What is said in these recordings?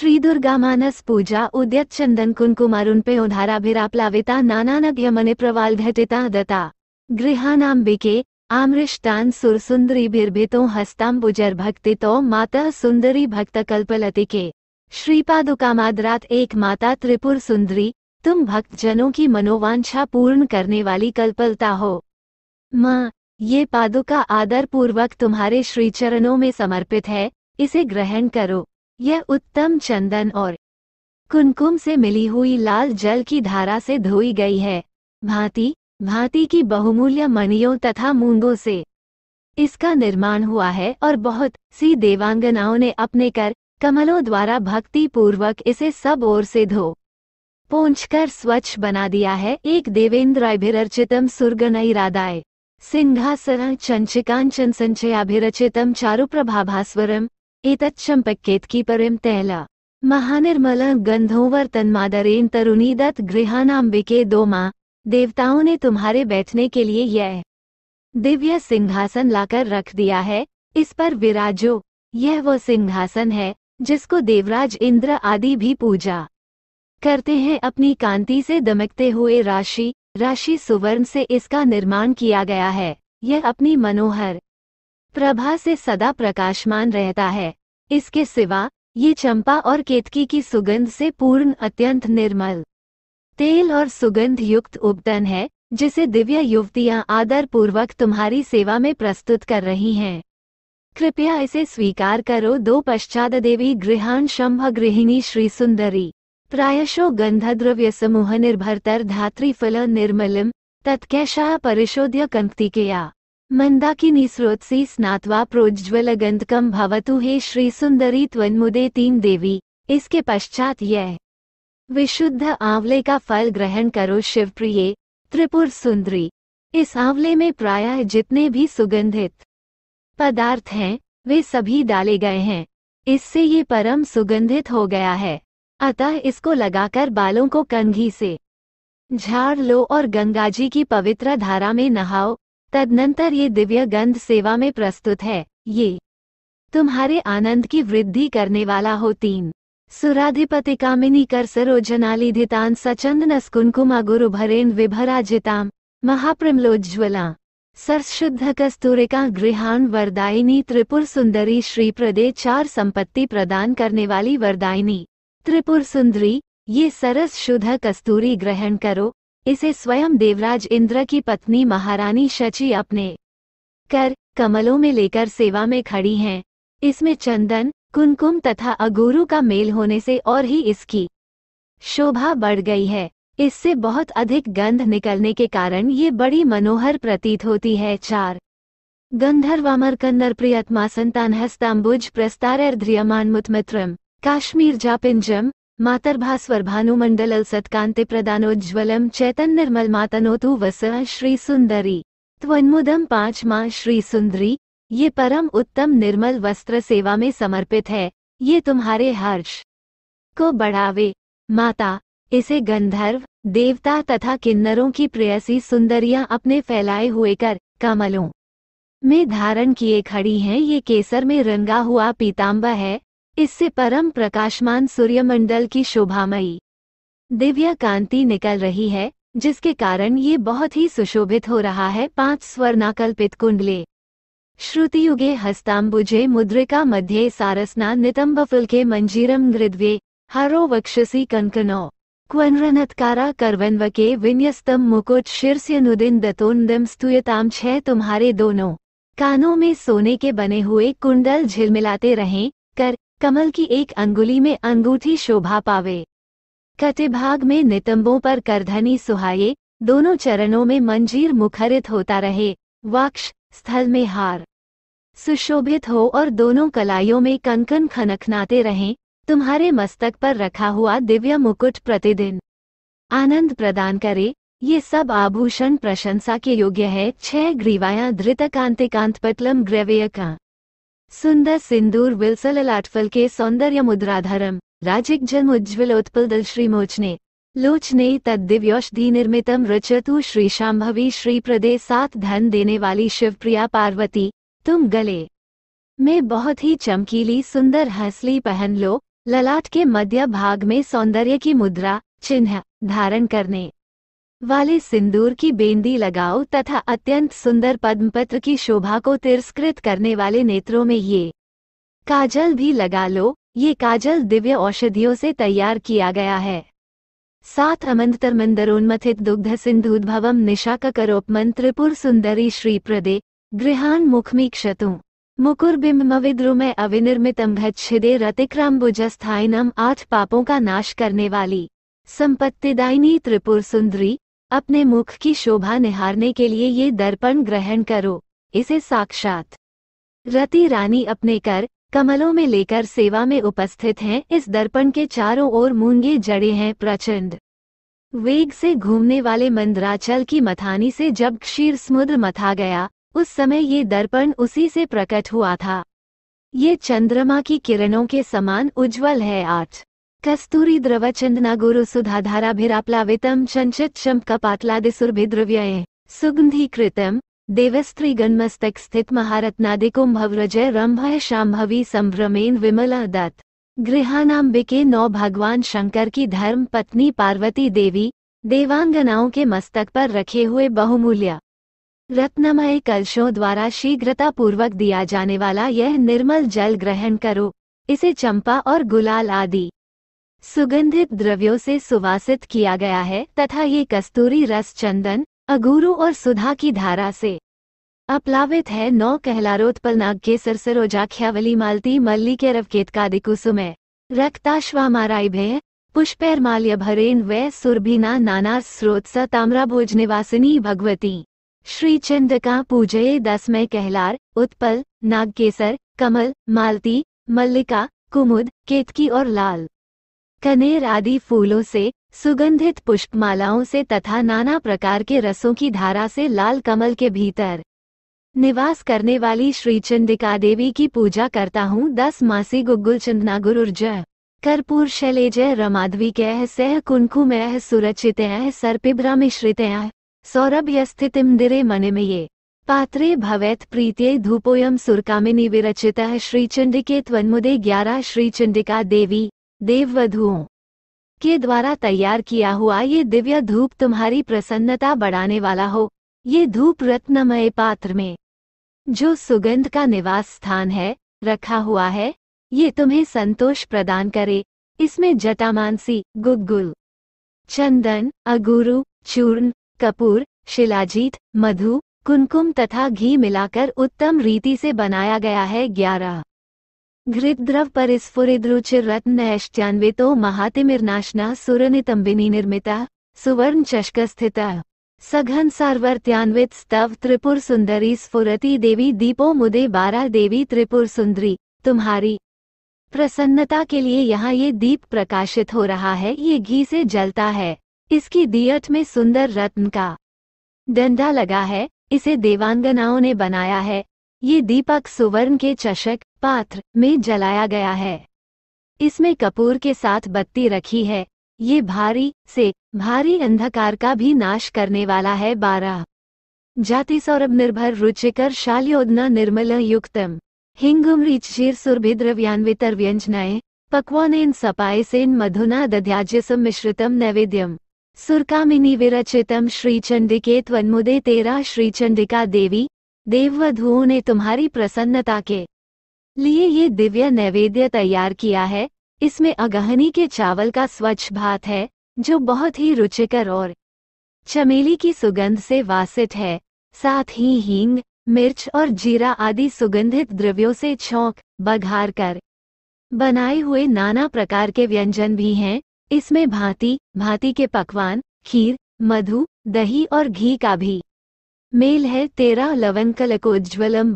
श्री दुर्गा मानस पूजा उद्यत चंदन कुंकुमारुन पे उधाराभिरा प्लाविता नानानक यमने प्रवाल घटिता दता गृह बिके आमृष्टान सुरसुंदरी हस्ताम बुजर भक्ति तो माता सुंदरी भक्त कल्पलति के श्रीपादुका माद्रात एक माता त्रिपुर सुंदरी तुम भक्त जनों की मनोवांछा पूर्ण करने वाली कल्पलता हो माँ ये पादुका आदर पूर्वक तुम्हारे चरणों में समर्पित है इसे ग्रहण करो यह उत्तम चंदन और कुमकुम से मिली हुई लाल जल की धारा से धोई गई है भांति भांति की बहुमूल्य मनियों तथा मूंगों से इसका निर्माण हुआ है और बहुत सी देवांगनाओं ने अपने कर कमलों द्वारा भक्ति पूर्वक इसे सब ओर से धो कर स्वच्छ बना दिया है एक देवेंद्राभिरचितम सुरगणरादाय सिंहासर चंचिकांचन संचयाभिरचितम प्रभावरम की परिम तैला महानिर्मल गंधोवर्तन्मादरेन तरुणीदत्त गृहानाम्बिके दो माँ देवताओं ने तुम्हारे बैठने के लिए यह दिव्य सिंहासन लाकर रख दिया है इस पर विराजो यह वो सिंहासन है जिसको देवराज इंद्र आदि भी पूजा करते हैं अपनी कांति से दमकते हुए राशि राशि सुवर्ण से इसका निर्माण किया गया है यह अपनी मनोहर प्रभा से सदा प्रकाशमान रहता है इसके सिवा ये चंपा और केतकी की सुगंध से पूर्ण अत्यंत निर्मल तेल और सुगंध युक्त उपदन है जिसे दिव्य युवतियां पूर्वक तुम्हारी सेवा में प्रस्तुत कर रही हैं कृपया इसे स्वीकार करो दो पश्चात देवी गृहान शंभ गृहिणी श्री सुंदरी प्रायशो गंधद्रव्य समूह निर्भरतर धात्री फल निर्मलम तत्कैशा परिशोध्य कंक्तिकेया मंदाकिनी स्रोत से स्नात्वा प्रोज्ज्वलगंधकम भवतु हे श्री सुंदरी त्वन्मुदे तीन देवी इसके पश्चात यह विशुद्ध आंवले का फल ग्रहण करो शिव प्रिय त्रिपुर सुंदरी इस आंवले में प्रायः जितने भी सुगंधित पदार्थ हैं वे सभी डाले गए हैं इससे ये परम सुगंधित हो गया है अतः इसको लगाकर बालों को कंघी से झाड़ लो और गंगा जी की पवित्र धारा में नहाओ तदनंतर ये दिव्य गंध सेवा में प्रस्तुत है ये तुम्हारे आनंद की वृद्धि करने वाला हो तीन सुराधिपति कामिनी कर सरोजनालिधितान सचंद स्कुनकुमा गुरु भरेन विभराजिताम महाप्रमलोज्ज्वला सरशुद्ध कस्तूरिका गृहान वरदायिनी त्रिपुर सुंदरी श्री प्रदे चार संपत्ति प्रदान करने वाली वरदायिनी त्रिपुर सुंदरी ये सरस शुद्ध कस्तूरी ग्रहण करो इसे स्वयं देवराज इंद्र की पत्नी महारानी शची अपने कर कमलों में लेकर सेवा में खड़ी हैं इसमें चंदन कुमकुम तथा अगुरु का मेल होने से और ही इसकी शोभा बढ़ गई है इससे बहुत अधिक गंध निकलने के कारण ये बड़ी मनोहर प्रतीत होती है चार कन्नर प्रियतमा संतान हस्ताम्बुज प्रस्तारैर्ध्रियमान मुतमित्रम काश्मीर जापिंजम भानुमंडल चैतन निर्मल मातनो प्रदानोज्ज्वलं वस श्री सुंदरी त्वन्मुदम पांच माँ श्री सुंदरी ये परम उत्तम निर्मल वस्त्र सेवा में समर्पित है ये तुम्हारे हर्ष को बढ़ावे माता इसे गंधर्व देवता तथा किन्नरों की प्रेयसी सुंदरियां अपने फैलाए हुए कर कमलों में धारण किए खड़ी हैं ये केसर में रंगा हुआ पीताम्बा है इससे परम प्रकाशमान सूर्यमंडल की शोभामयी दिव्य कांति निकल रही है जिसके कारण ये बहुत ही सुशोभित हो रहा है पांच स्वर्णाकल्पित कुंडले श्रुतियुगे हस्ताम्बुजे मुद्रिका मध्य सारसना नितंबफुल्के मंजीरम गृद्वे हरो वक्षसी कंकनो क्वनरनत्कारा के विन्यस्तम मुकुट शीर्ष्य नुदिन दतोन्दम स्तुयताम छह तुम्हारे दोनों कानों में सोने के बने हुए कुंडल झिलमिलाते रहें कर कमल की एक अंगुली में अंगूठी शोभा पावे कटे भाग में नितंबों पर करधनी सुहाये दोनों चरणों में मंजीर मुखरित होता रहे वक्ष स्थल में हार सुशोभित हो और दोनों कलाइयों में कंकन खनखनाते रहें तुम्हारे मस्तक पर रखा हुआ दिव्य मुकुट प्रतिदिन आनंद प्रदान करे ये सब आभूषण प्रशंसा के योग्य है छह ग्रीवाया धृतकांतिकांत पटलम ग्रेवेय का सुंदर सिंदूर बिलसल लाटफल के सौंदर्य मुद्राधरम उज्ज्वल उत्पल दल श्री मोचने लोचने तद दिव्योषधि निर्मितम रचतु श्री शाम्भवी श्री प्रदे सात धन देने वाली शिवप्रिया पार्वती तुम गले में बहुत ही चमकीली सुंदर हंसली पहन लो ललाट के मध्य भाग में सौंदर्य की मुद्रा चिन्ह धारण करने वाले सिंदूर की बेंदी लगाओ तथा अत्यंत सुंदर पद्मपत्र की शोभा को तिरस्कृत करने वाले नेत्रों में ये काजल भी लगा लो ये काजल दिव्य औषधियों से तैयार किया गया है साथ अमंतरमंदरोन्मथित दुग्ध सिंधुद्भवम निशा करोपमन त्रिपुर सुंदरी श्री प्रदे गृहान मुखमी मुखमीक्षतु मुकुरबिम्बविद्रुमय अविनिर्मितम भच्छिदे रतिक्राम्बुजस्थायनम आठ पापों का नाश करने वाली संपत्तिदायिनी त्रिपुर सुंदरी अपने मुख की शोभा निहारने के लिए ये दर्पण ग्रहण करो इसे साक्षात रति रानी अपने कर कमलों में लेकर सेवा में उपस्थित हैं इस दर्पण के चारों ओर मूंगे जड़े हैं प्रचंड वेग से घूमने वाले मंदराचल की मथानी से जब क्षीर समुद्र मथा गया उस समय ये दर्पण उसी से प्रकट हुआ था ये चंद्रमा की किरणों के समान उज्जवल है आठ कस्तूरी द्रव चंदना गुरु कपातला ದ್ರವಚಂದನಾಗೂರು द्रव्य सुगंधी कृतम देवस्त्री गणमस्तक स्थित महारत्नादिकुंभव्रजय रंभ शाम्भवी संभ्रमेण विमला दत्त गृहानाम्बिके नौ भगवान शंकर की धर्म पत्नी पार्वती देवी देवांगनाओं के मस्तक पर रखे हुए बहुमूल्य रत्नमय कलशों द्वारा शीघ्रता पूर्वक दिया जाने वाला यह निर्मल जल ग्रहण करो इसे चंपा और गुलाल आदि सुगंधित द्रव्यों से सुवासित किया गया है तथा ये कस्तूरी रस चंदन अगुरु और सुधा की धारा से अप्लावित है नौ कहलारोत्पलनाग के जाख्यावली मालती भय पुष्पैर माल्य भरेन व सुरभिना नाना स्रोत ताम्रा ताम्राभोज निवासिनी भगवती श्री चंद का पूजय दसमय कहलार उत्पल नागकेसर कमल मालती मल्लिका कुमुद केतकी और लाल कनेर आदि फूलों से सुगंधित पुष्पमालाओं से तथा नाना प्रकार के रसों की धारा से लाल कमल के भीतर निवास करने वाली श्री चंडिका देवी की पूजा करता हूँ दस मासी गुग्गुल चंदना गुरुर्जय कर्पूर जय रमाधवी कह सह कुंकुमय सुरचितय सर्पिभ्रा मिश्रितय सौरभ में ये पात्रे भवैत प्रीत्य धूपोयम सुरकामिनी श्री श्रीचंडिके त्वन्मुदे ग्यारह श्री चंडिका देवी देववधुओं के द्वारा तैयार किया हुआ ये दिव्य धूप तुम्हारी प्रसन्नता बढ़ाने वाला हो ये धूप रत्नमय पात्र में जो सुगंध का निवास स्थान है रखा हुआ है ये तुम्हें संतोष प्रदान करे इसमें जटामानसी गुदगुल चंदन अगुरु चूर्ण कपूर शिलाजीत मधु कुमकुम तथा घी मिलाकर उत्तम रीति से बनाया गया है ग्यारह घृत द्रव रत्न परिस्फुरिद्रुचिर रत्नैश्चान्वितो महातिमिर्नाशना सुरनितम्बिनी निर्मिता सुवर्ण स्थित सघन सार्वर्त्यान्वित स्तव त्रिपुर सुंदरी स्फुरति देवी दीपो मुदे बारा देवी त्रिपुर सुंदरी तुम्हारी प्रसन्नता के लिए यहाँ ये दीप प्रकाशित हो रहा है ये घी से जलता है इसकी दियट में सुंदर रत्न का डंडा लगा है इसे देवांगनाओं ने बनाया है ये दीपक सुवर्ण के चषक पात्र में जलाया गया है इसमें कपूर के साथ बत्ती रखी है ये भारी से भारी अंधकार का भी नाश करने वाला है बारह जाति सौरभ निर्भर रुचिकर शाल्योदना निर्मल युक्तम हिंगुम रीचीर सुरभिद्रव्यान्वितर व्यंजनाए पक्वानेन सपायसेन मधुना दध्याज्य मिश्रितम नैवेद्यम सुरकामिनी विरचितम श्रीचंडिके त्वन्मुदे तेरा श्रीचंडिका देवी देववधुओ ने तुम्हारी प्रसन्नता के लिए ये दिव्य नैवेद्य तैयार किया है इसमें अगहनी के चावल का स्वच्छ भात है जो बहुत ही रुचिकर और चमेली की सुगंध से वासित है साथ ही हींग मिर्च और जीरा आदि सुगंधित द्रव्यों से छौक बघार कर बनाए हुए नाना प्रकार के व्यंजन भी हैं इसमें भांति भांति के पकवान खीर मधु दही और घी का भी मेल है तेरा लवन लवनकलको उज्ज्वलम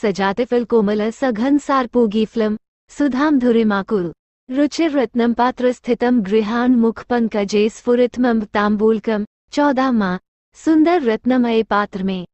सजाते फिल कोमल सघन सारपूगी फिल्म सुधाम धुरिमाकुल रुचिर रत्नम पात्र स्थितम गृहान मुख पंकजे स्फुरितम तांबूलकम चौदह माँ सुंदर रत्नमय पात्र में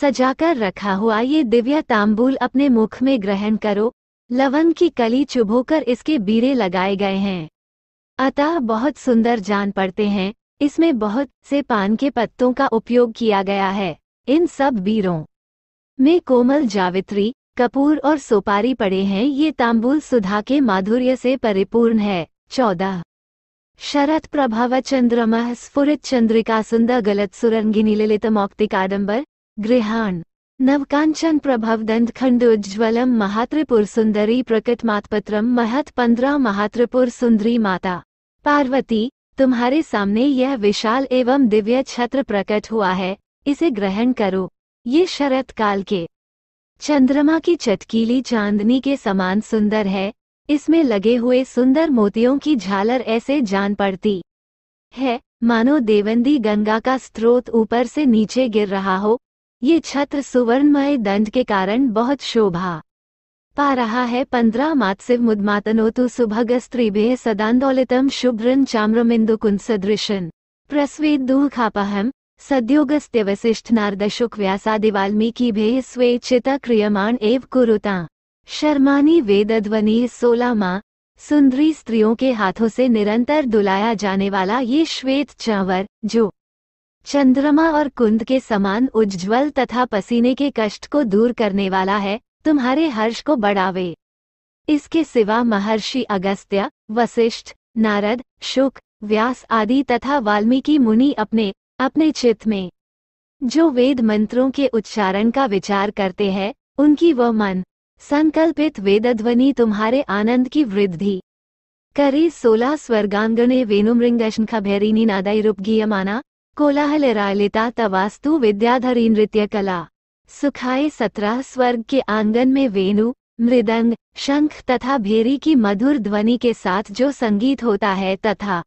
सजाकर रखा हुआ ये दिव्य तांबूल अपने मुख में ग्रहण करो लवन की कली चुभोकर इसके बीरे लगाए गए हैं अतः बहुत सुंदर जान पड़ते हैं इसमें बहुत से पान के पत्तों का उपयोग किया गया है इन सब बीरों में कोमल जावित्री कपूर और सोपारी पड़े हैं ये तांबुल सुधा के माधुर्य से परिपूर्ण है चौदह शरत प्रभाव चंद्रमा स्फुरित चंद्रिका सुंदर गलत सुरंगिनी ललित मौक्तिक आडम्बर गृहान नवकांचन प्रभव दंत उज्ज्वलम महात्रिपुर सुंदरी प्रकट मातपत्रम महत पंद्रह महात्रिपुर सुंदरी माता पार्वती तुम्हारे सामने यह विशाल एवं दिव्य छत्र प्रकट हुआ है इसे ग्रहण करो ये शरत काल के चंद्रमा की चटकीली चांदनी के समान सुंदर है इसमें लगे हुए सुंदर मोतियों की झालर ऐसे जान पड़ती है मानो देवंदी गंगा का स्रोत ऊपर से नीचे गिर रहा हो ये छत्र सुवर्णमय दंड के कारण बहुत शोभा पा रहा है पंद्रह मात्सिव मुद्मातनोतु सुभगस्त्रीभे नारद शुक चाम्रमिन्दुकुंसदृशन् प्रस्वेद्दूखापहं वाल्मीकि स्वे चिता क्रियमाण एव कुरुता शर्मानी वेदध्वनि सोला माँ सुंदरी स्त्रियों के हाथों से निरंतर दुलाया जाने वाला ये श्वेत चावर जो चंद्रमा और कुंद के समान उज्ज्वल तथा पसीने के कष्ट को दूर करने वाला है तुम्हारे हर्ष को बढ़ावे इसके सिवा महर्षि अगस्त्य वशिष्ठ नारद शुक व्यास आदि तथा वाल्मीकि मुनि अपने अपने चित्त में जो वेद मंत्रों के उच्चारण का विचार करते हैं उनकी वह मन संकल्पित वेदध्वनि तुम्हारे आनंद की वृद्धि करी सोलह स्वर्गांगणे वेणुमृंगशंखभैरिनी नादाई रूप गीयमाना कोलाहलरालिता तवास्तु विद्याधरी नृत्य कला सुखाए सत्रह स्वर्ग के आंगन में वेणु मृदंग शंख तथा भेरी की मधुर ध्वनि के साथ जो संगीत होता है तथा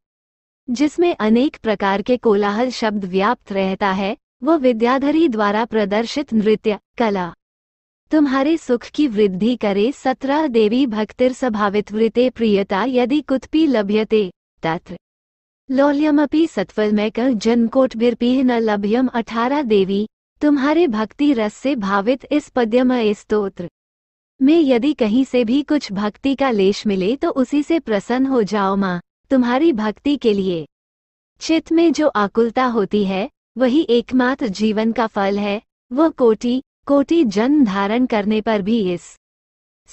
जिसमें अनेक प्रकार के कोलाहल शब्द व्याप्त रहता है वो विद्याधरी द्वारा प्रदर्शित नृत्य कला तुम्हारे सुख की वृद्धि करे सत्रह देवी भक्तिर स्वभावित वृते प्रियता यदि कुत्पी लभ्यते तत्र लौल्यमपि सत्फलमैक बिरपीह न लभ्यम अठारह देवी तुम्हारे भक्ति रस से भावित इस पद्यमय स्तोत्र में यदि कहीं से भी कुछ भक्ति का लेश मिले तो उसी से प्रसन्न हो जाओ माँ तुम्हारी भक्ति के लिए चित्त में जो आकुलता होती है वही एकमात्र जीवन का फल है वो कोटि कोटि जन्म धारण करने पर भी इस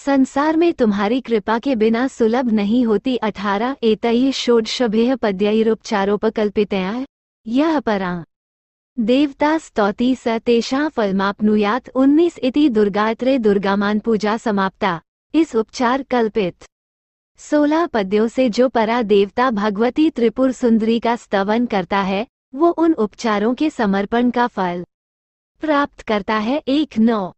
संसार में तुम्हारी कृपा के बिना सुलभ नहीं होती अठारह एतय षोडशभेह पद्यैरोपचारोपकल्पितया यह परा देवता स्तौति स तेषां फलमापनुयात उन्नीस इति दुर्गात्रे दुर्गामान पूजा समाप्ता इस उपचार कल्पित सोलह पद्यों से जो परा देवता भगवती त्रिपुर सुंदरी का स्तवन करता है वो उन उपचारों के समर्पण का फल प्राप्त करता है एक नौ